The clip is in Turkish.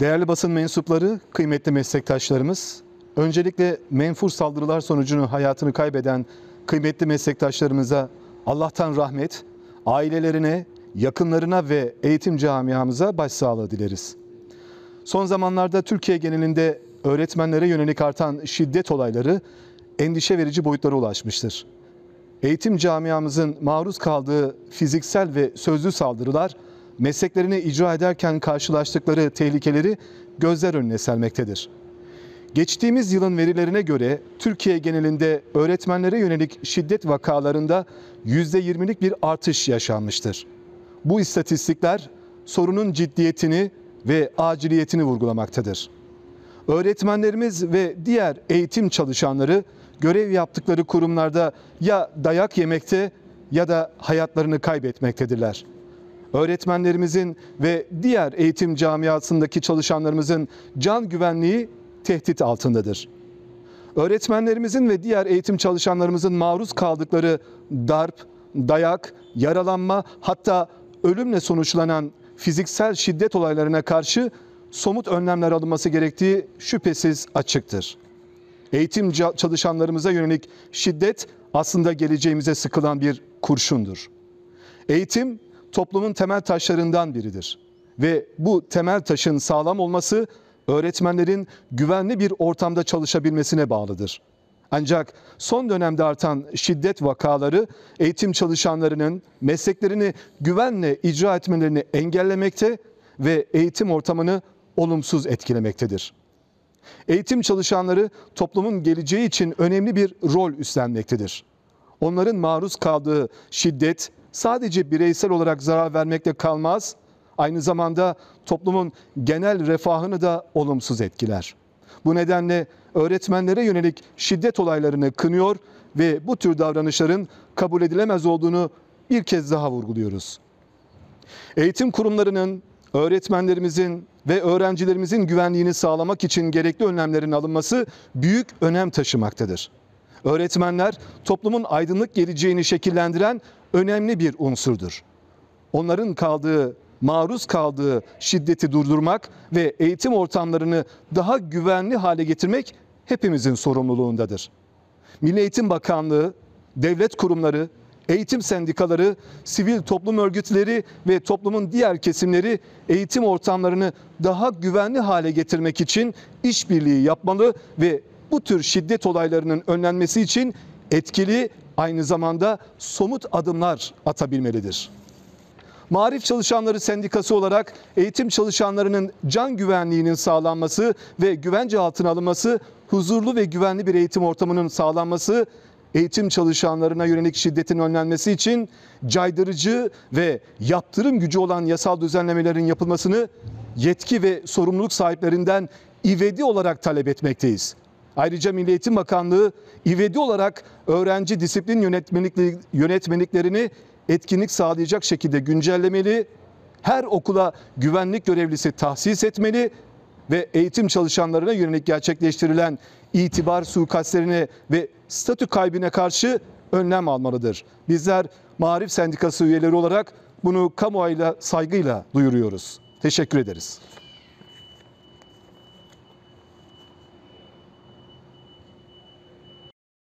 Değerli basın mensupları, kıymetli meslektaşlarımız, öncelikle menfur saldırılar sonucunu hayatını kaybeden kıymetli meslektaşlarımıza Allah'tan rahmet, ailelerine, yakınlarına ve eğitim camiamıza başsağlığı dileriz. Son zamanlarda Türkiye genelinde öğretmenlere yönelik artan şiddet olayları endişe verici boyutlara ulaşmıştır. Eğitim camiamızın maruz kaldığı fiziksel ve sözlü saldırılar mesleklerini icra ederken karşılaştıkları tehlikeleri gözler önüne sermektedir. Geçtiğimiz yılın verilerine göre Türkiye genelinde öğretmenlere yönelik şiddet vakalarında %20'lik bir artış yaşanmıştır. Bu istatistikler sorunun ciddiyetini ve aciliyetini vurgulamaktadır. Öğretmenlerimiz ve diğer eğitim çalışanları görev yaptıkları kurumlarda ya dayak yemekte ya da hayatlarını kaybetmektedirler öğretmenlerimizin ve diğer eğitim camiasındaki çalışanlarımızın can güvenliği tehdit altındadır. Öğretmenlerimizin ve diğer eğitim çalışanlarımızın maruz kaldıkları darp, dayak, yaralanma hatta ölümle sonuçlanan fiziksel şiddet olaylarına karşı somut önlemler alınması gerektiği şüphesiz açıktır. Eğitim çalışanlarımıza yönelik şiddet aslında geleceğimize sıkılan bir kurşundur. Eğitim toplumun temel taşlarından biridir. Ve bu temel taşın sağlam olması öğretmenlerin güvenli bir ortamda çalışabilmesine bağlıdır. Ancak son dönemde artan şiddet vakaları eğitim çalışanlarının mesleklerini güvenle icra etmelerini engellemekte ve eğitim ortamını olumsuz etkilemektedir. Eğitim çalışanları toplumun geleceği için önemli bir rol üstlenmektedir. Onların maruz kaldığı şiddet sadece bireysel olarak zarar vermekle kalmaz, aynı zamanda toplumun genel refahını da olumsuz etkiler. Bu nedenle öğretmenlere yönelik şiddet olaylarını kınıyor ve bu tür davranışların kabul edilemez olduğunu bir kez daha vurguluyoruz. Eğitim kurumlarının, öğretmenlerimizin ve öğrencilerimizin güvenliğini sağlamak için gerekli önlemlerin alınması büyük önem taşımaktadır. Öğretmenler toplumun aydınlık geleceğini şekillendiren önemli bir unsurdur. Onların kaldığı, maruz kaldığı şiddeti durdurmak ve eğitim ortamlarını daha güvenli hale getirmek hepimizin sorumluluğundadır. Milli Eğitim Bakanlığı, devlet kurumları, eğitim sendikaları, sivil toplum örgütleri ve toplumun diğer kesimleri eğitim ortamlarını daha güvenli hale getirmek için işbirliği yapmalı ve bu tür şiddet olaylarının önlenmesi için etkili aynı zamanda somut adımlar atabilmelidir. Marif Çalışanları Sendikası olarak eğitim çalışanlarının can güvenliğinin sağlanması ve güvence altına alınması, huzurlu ve güvenli bir eğitim ortamının sağlanması, eğitim çalışanlarına yönelik şiddetin önlenmesi için caydırıcı ve yaptırım gücü olan yasal düzenlemelerin yapılmasını yetki ve sorumluluk sahiplerinden ivedi olarak talep etmekteyiz. Ayrıca Milli Eğitim Bakanlığı ivedi olarak öğrenci disiplin yönetmeliklerini etkinlik sağlayacak şekilde güncellemeli, her okula güvenlik görevlisi tahsis etmeli ve eğitim çalışanlarına yönelik gerçekleştirilen itibar suikastlerine ve statü kaybine karşı önlem almalıdır. Bizler Marif Sendikası üyeleri olarak bunu kamuoyuyla saygıyla duyuruyoruz. Teşekkür ederiz.